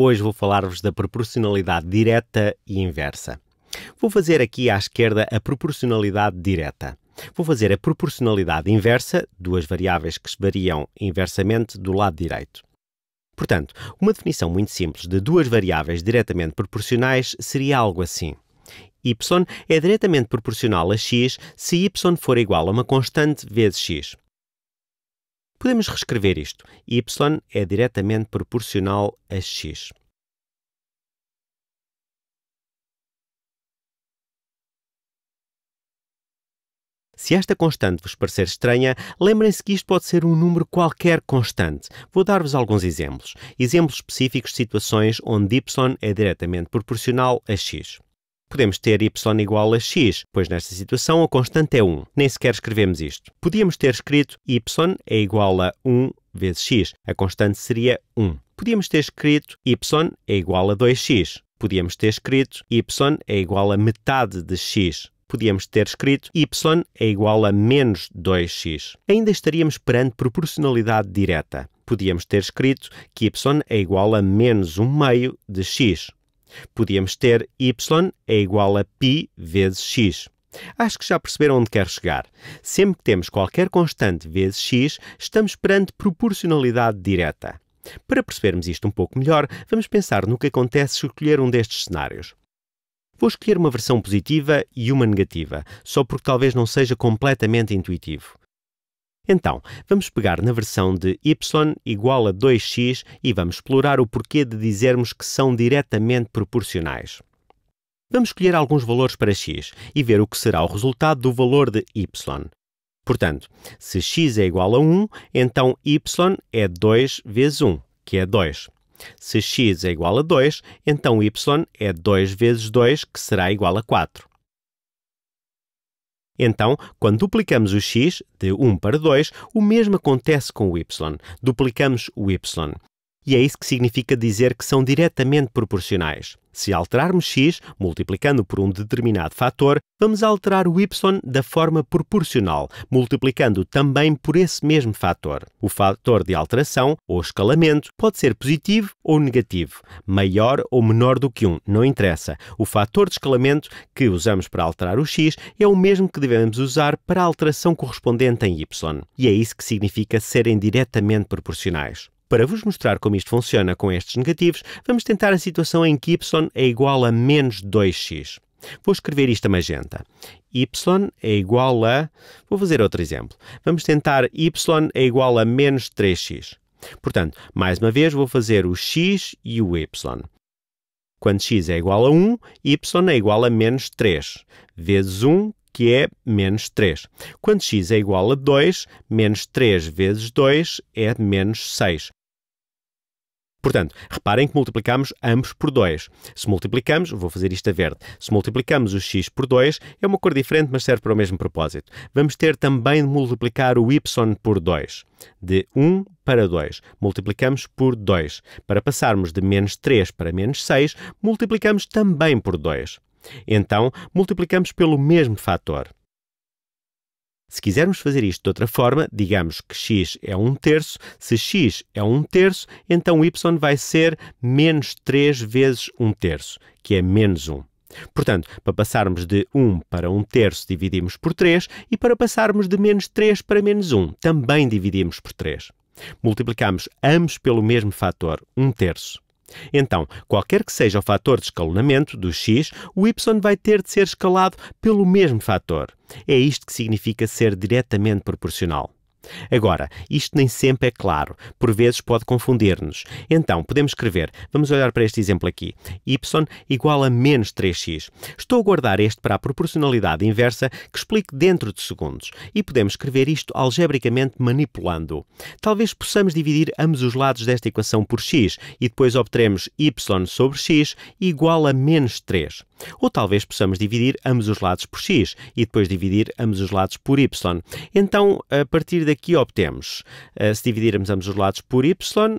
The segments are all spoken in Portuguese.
Hoje vou falar-vos da proporcionalidade direta e inversa. Vou fazer aqui à esquerda a proporcionalidade direta. Vou fazer a proporcionalidade inversa, duas variáveis que se variam inversamente do lado direito. Portanto, uma definição muito simples de duas variáveis diretamente proporcionais seria algo assim y é diretamente proporcional a x se y for igual a uma constante vezes x. Podemos reescrever isto. Y é diretamente proporcional a x. Se esta constante vos parecer estranha, lembrem-se que isto pode ser um número qualquer constante. Vou dar-vos alguns exemplos. Exemplos específicos de situações onde y é diretamente proporcional a x podemos ter y igual a x, pois nesta situação a constante é 1. Nem sequer escrevemos isto. Podíamos ter escrito y é igual a 1 vezes x. A constante seria 1. Podíamos ter escrito y é igual a 2x. Podíamos ter escrito y é igual a metade de x. Podíamos ter escrito y é igual a menos 2x. Ainda estaríamos perante proporcionalidade direta. Podíamos ter escrito que y é igual a menos 1 meio de x Podíamos ter y é igual a π vezes x. Acho que já perceberam onde quero chegar. Sempre que temos qualquer constante vezes x, estamos perante proporcionalidade direta. Para percebermos isto um pouco melhor, vamos pensar no que acontece se escolher um destes cenários. Vou escolher uma versão positiva e uma negativa, só porque talvez não seja completamente intuitivo. Então, vamos pegar na versão de y igual a 2x e vamos explorar o porquê de dizermos que são diretamente proporcionais. Vamos escolher alguns valores para x e ver o que será o resultado do valor de y. Portanto, se x é igual a 1, então y é 2 vezes 1, que é 2. Se x é igual a 2, então y é 2 vezes 2, que será igual a 4. Então, quando duplicamos o x, de 1 para 2, o mesmo acontece com o y. Duplicamos o y e é isso que significa dizer que são diretamente proporcionais. Se alterarmos x, multiplicando por um determinado fator, vamos alterar o y da forma proporcional, multiplicando também por esse mesmo fator. O fator de alteração, ou escalamento, pode ser positivo ou negativo, maior ou menor do que 1, não interessa. O fator de escalamento que usamos para alterar o x é o mesmo que devemos usar para a alteração correspondente em y. E é isso que significa serem diretamente proporcionais. Para vos mostrar como isto funciona com estes negativos, vamos tentar a situação em que y é igual a menos 2x. Vou escrever isto a magenta. y é igual a... Vou fazer outro exemplo. Vamos tentar y é igual a menos 3x. Portanto, mais uma vez, vou fazer o x e o y. Quando x é igual a 1, y é igual a menos 3, vezes 1, que é menos 3. Quando x é igual a 2, menos 3 vezes 2 é menos 6. Portanto, reparem que multiplicamos ambos por 2. Se multiplicamos, vou fazer isto a verde, se multiplicamos o x por 2, é uma cor diferente, mas serve para o mesmo propósito. Vamos ter também de multiplicar o y por 2. De 1 para 2, multiplicamos por 2. Para passarmos de menos 3 para menos 6, multiplicamos também por 2. Então, multiplicamos pelo mesmo fator. Se quisermos fazer isto de outra forma, digamos que x é 1 terço. Se x é 1 terço, então y vai ser menos 3 vezes 1 terço, que é menos 1. Portanto, para passarmos de 1 para 1 terço, dividimos por 3, e para passarmos de menos 3 para menos 1, também dividimos por 3. Multiplicamos ambos pelo mesmo fator, 1 terço. Então, qualquer que seja o fator de escalonamento do x, o y vai ter de ser escalado pelo mesmo fator. É isto que significa ser diretamente proporcional. Agora, isto nem sempre é claro, por vezes pode confundir-nos. Então, podemos escrever, vamos olhar para este exemplo aqui, y igual a menos 3x. Estou a guardar este para a proporcionalidade inversa que explique dentro de segundos, e podemos escrever isto algebricamente manipulando. Talvez possamos dividir ambos os lados desta equação por x, e depois obteremos y sobre x igual a menos 3. Ou talvez possamos dividir ambos os lados por x e depois dividir ambos os lados por y. Então, a partir daqui obtemos, eh, se dividirmos ambos os lados por y,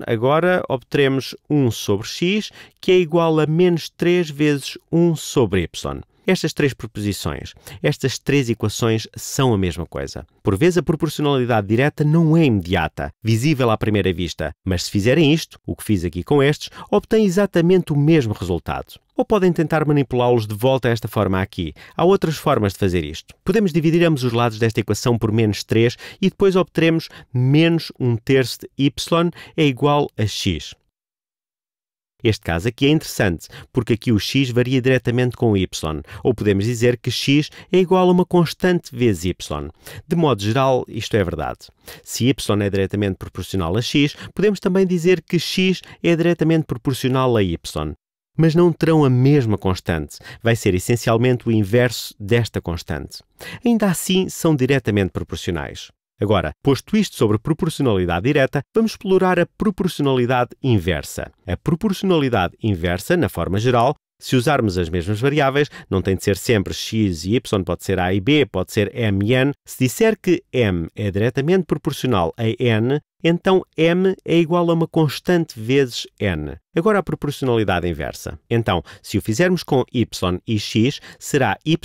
agora obteremos 1 sobre x, que é igual a menos 3 vezes 1 sobre y. Estas três proposições, estas três equações são a mesma coisa. Por vezes a proporcionalidade direta não é imediata, visível à primeira vista, mas se fizerem isto, o que fiz aqui com estes, obtêm exatamente o mesmo resultado ou podem tentar manipulá-los de volta a esta forma aqui. Há outras formas de fazer isto. Podemos dividir ambos os lados desta equação por menos 3 e depois obteremos menos 1 terço de y é igual a x. Este caso aqui é interessante, porque aqui o x varia diretamente com o y, ou podemos dizer que x é igual a uma constante vezes y. De modo geral, isto é verdade. Se y é diretamente proporcional a x, podemos também dizer que x é diretamente proporcional a y mas não terão a mesma constante. Vai ser essencialmente o inverso desta constante. Ainda assim, são diretamente proporcionais. Agora, posto isto sobre proporcionalidade direta, vamos explorar a proporcionalidade inversa. A proporcionalidade inversa, na forma geral, se usarmos as mesmas variáveis, não tem de ser sempre x e y, pode ser a e b, pode ser m e n. Se disser que m é diretamente proporcional a n, então m é igual a uma constante vezes n. Agora a proporcionalidade inversa. Então, se o fizermos com y e x, será y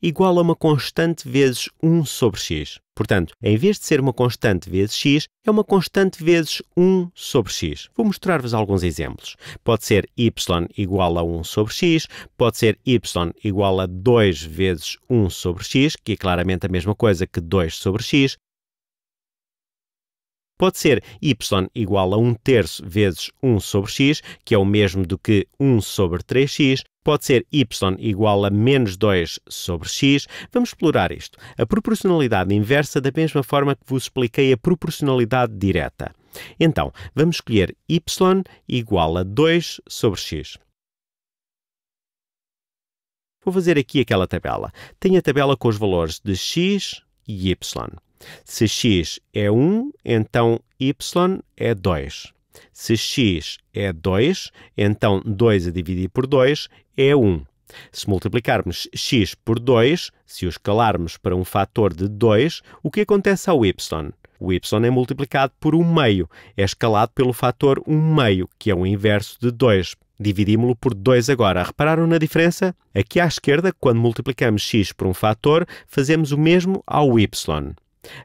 igual a uma constante vezes 1 sobre x. Portanto, em vez de ser uma constante vezes x, é uma constante vezes 1 sobre x. Vou mostrar-vos alguns exemplos. Pode ser y igual a 1 sobre x, pode ser y igual a 2 vezes 1 sobre x, que é claramente a mesma coisa que 2 sobre x, Pode ser y igual a 1 terço vezes 1 sobre x, que é o mesmo do que 1 sobre 3x, pode ser y igual a menos 2 sobre x. Vamos explorar isto. A proporcionalidade inversa da mesma forma que vos expliquei a proporcionalidade direta. Então, vamos escolher y igual a 2 sobre x. Vou fazer aqui aquela tabela. Tenho a tabela com os valores de x e y. Se x é 1, então y é 2. Se x é 2, então 2 a dividir por 2 é 1. Se multiplicarmos x por 2, se o escalarmos para um fator de 2, o que acontece ao y? O y é multiplicado por 1 meio, é escalado pelo fator 1 meio, que é o inverso de 2. Dividimos-lo por 2 agora. Repararam na diferença? Aqui à esquerda, quando multiplicamos x por um fator, fazemos o mesmo ao y.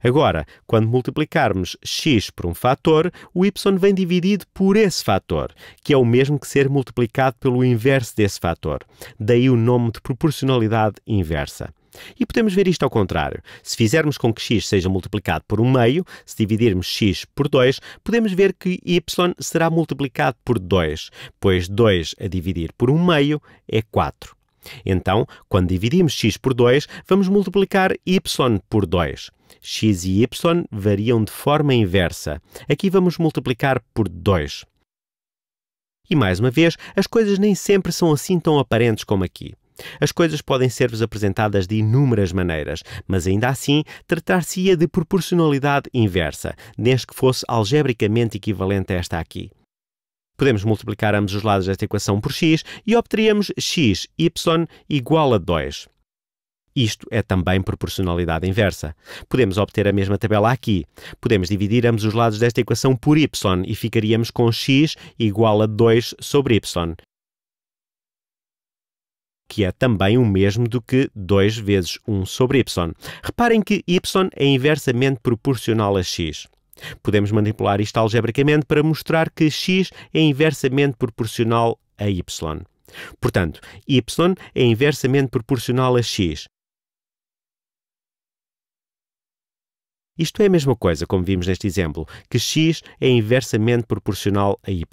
Agora, quando multiplicarmos x por um fator, o y vem dividido por esse fator, que é o mesmo que ser multiplicado pelo inverso desse fator. Daí o nome de proporcionalidade inversa. E podemos ver isto ao contrário. Se fizermos com que x seja multiplicado por 1 meio, se dividirmos x por 2, podemos ver que y será multiplicado por 2, pois 2 a dividir por 1 meio é 4. Então, quando dividimos x por 2, vamos multiplicar y por 2 x e y variam de forma inversa. Aqui vamos multiplicar por 2. E mais uma vez, as coisas nem sempre são assim tão aparentes como aqui. As coisas podem ser-vos apresentadas de inúmeras maneiras, mas ainda assim tratar-se-ia de proporcionalidade inversa, desde que fosse algebricamente equivalente a esta aqui. Podemos multiplicar ambos os lados desta equação por x e obteríamos x, y igual a 2. Isto é também proporcionalidade inversa. Podemos obter a mesma tabela aqui. Podemos dividir ambos os lados desta equação por y e ficaríamos com x igual a 2 sobre y, que é também o mesmo do que 2 vezes 1 sobre y. Reparem que y é inversamente proporcional a x. Podemos manipular isto algebricamente para mostrar que x é inversamente proporcional a y. Portanto, y é inversamente proporcional a x. Isto é a mesma coisa, como vimos neste exemplo, que x é inversamente proporcional a y.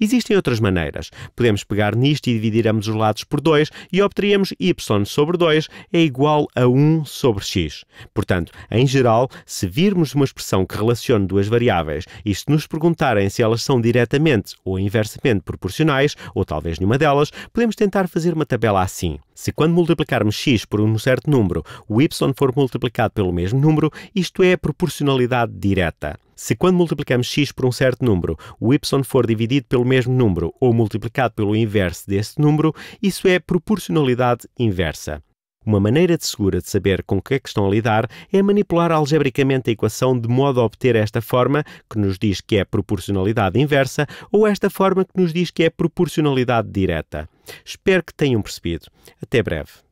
Existem outras maneiras. Podemos pegar nisto e dividir ambos os lados por 2 e obteríamos y sobre 2 é igual a 1 sobre x. Portanto, em geral, se virmos uma expressão que relacione duas variáveis e se nos perguntarem se elas são diretamente ou inversamente proporcionais, ou talvez nenhuma delas, podemos tentar fazer uma tabela assim. Se quando multiplicarmos x por um certo número, o y for multiplicado pelo mesmo número, isto é a proporcionalidade direta. Se quando multiplicamos x por um certo número, o y for dividido pelo mesmo número ou multiplicado pelo inverso desse número, isso é proporcionalidade inversa. Uma maneira de segura de saber com o que é que estão a lidar é manipular algebricamente a equação de modo a obter esta forma, que nos diz que é proporcionalidade inversa, ou esta forma que nos diz que é proporcionalidade direta. Espero que tenham percebido. Até breve.